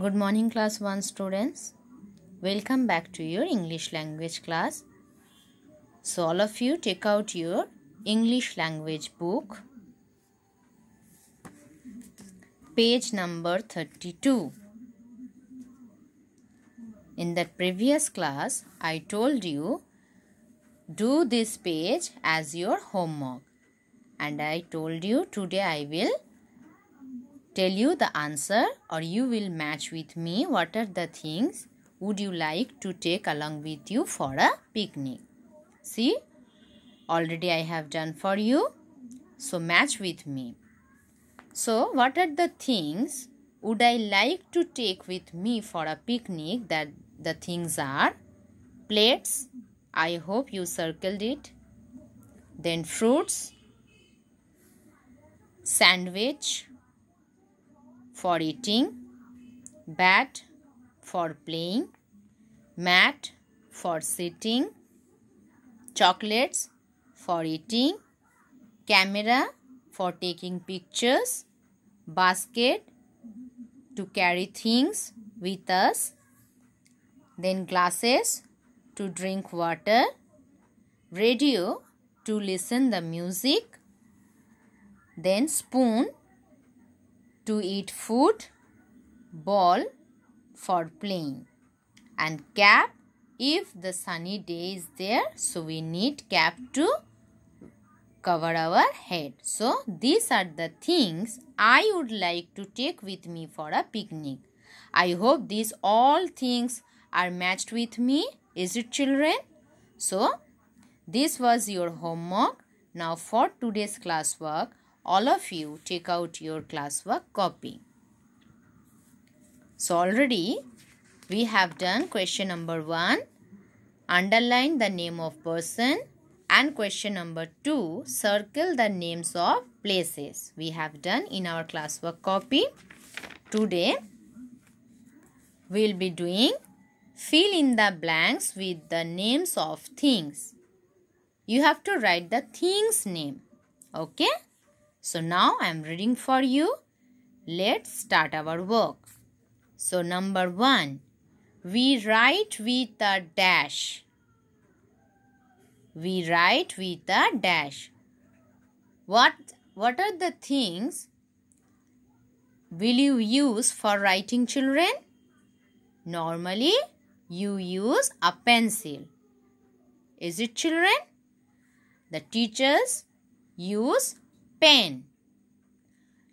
Good morning class 1 students. Welcome back to your English language class. So all of you take out your English language book. Page number 32. In the previous class, I told you do this page as your homework. And I told you today I will tell you the answer or you will match with me what are the things would you like to take along with you for a picnic. See, already I have done for you. So match with me. So what are the things would I like to take with me for a picnic that the things are plates. I hope you circled it. Then fruits, sandwich, for eating, bat for playing, mat for sitting, chocolates for eating, camera for taking pictures, basket to carry things with us, then glasses to drink water, radio to listen the music, then spoon to eat food, ball for playing and cap if the sunny day is there so we need cap to cover our head so these are the things i would like to take with me for a picnic i hope these all things are matched with me is it children so this was your homework now for today's classwork all of you take out your classwork copy. So already we have done question number 1. Underline the name of person and question number 2. Circle the names of places. We have done in our classwork copy. Today we will be doing fill in the blanks with the names of things. You have to write the things name. Okay. So now I am reading for you. Let's start our work. So number one, we write with a dash. We write with a dash. What, what are the things will you use for writing children? Normally, you use a pencil. Is it children? The teachers use pen.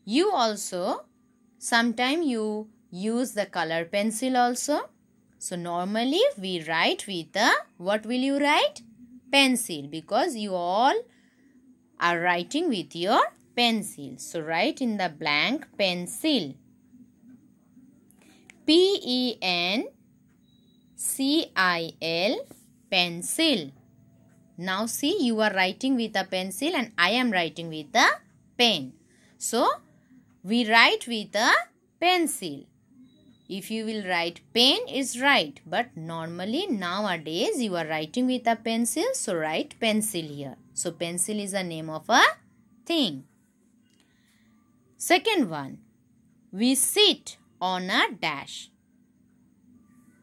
You also, sometimes you use the color pencil also. So normally we write with a, what will you write? Pencil because you all are writing with your pencil. So write in the blank pencil. P-E-N-C-I-L pencil. Now see you are writing with a pencil and I am writing with a pen. So we write with a pencil. If you will write pen is right but normally nowadays you are writing with a pencil so write pencil here. So pencil is the name of a thing. Second one we sit on a dash.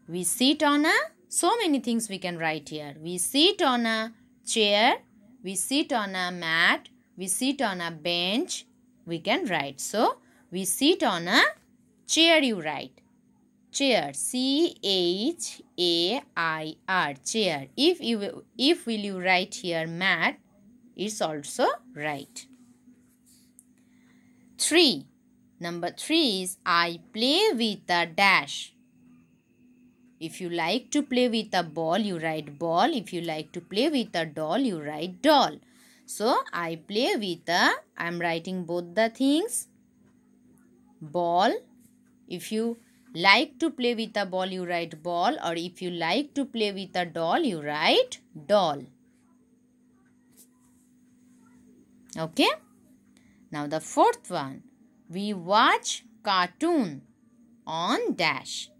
We sit on a so many things we can write here. We sit on a chair, we sit on a mat, we sit on a bench, we can write. So, we sit on a chair you write. Chair, C-H-A-I-R, chair. If, you, if will you write here mat, it's also right. 3. Number 3 is I play with a dash. If you like to play with a ball, you write ball. If you like to play with a doll, you write doll. So, I play with a, I am writing both the things. Ball. If you like to play with a ball, you write ball. Or if you like to play with a doll, you write doll. Okay. Now, the fourth one. We watch cartoon on dash.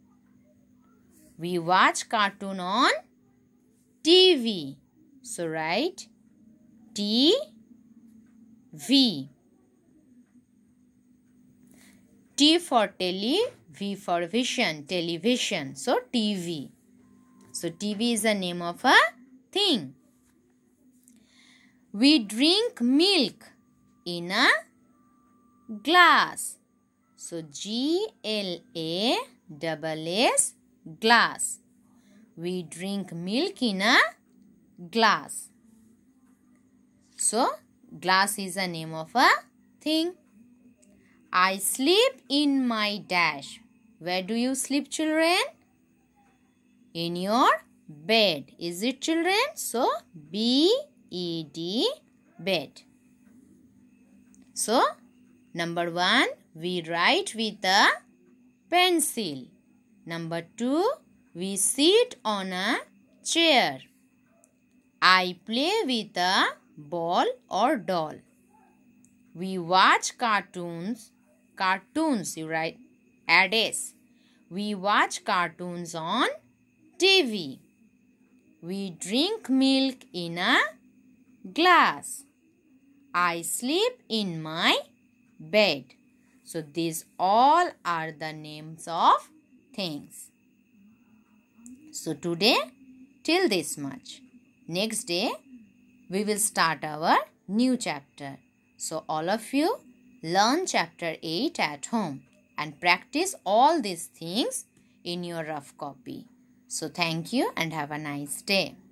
We watch cartoon on TV. So write TV. for tele, V for vision, television. So TV. So TV is the name of a thing. We drink milk in a glass. So G L A double S glass. We drink milk in a glass. So, glass is a name of a thing. I sleep in my dash. Where do you sleep, children? In your bed. Is it, children? So, B E D, bed. So, number one, we write with a pencil. Number 2. We sit on a chair. I play with a ball or doll. We watch cartoons. Cartoons, you write. Ads. We watch cartoons on TV. We drink milk in a glass. I sleep in my bed. So these all are the names of things. So today till this much. Next day we will start our new chapter. So all of you learn chapter 8 at home and practice all these things in your rough copy. So thank you and have a nice day.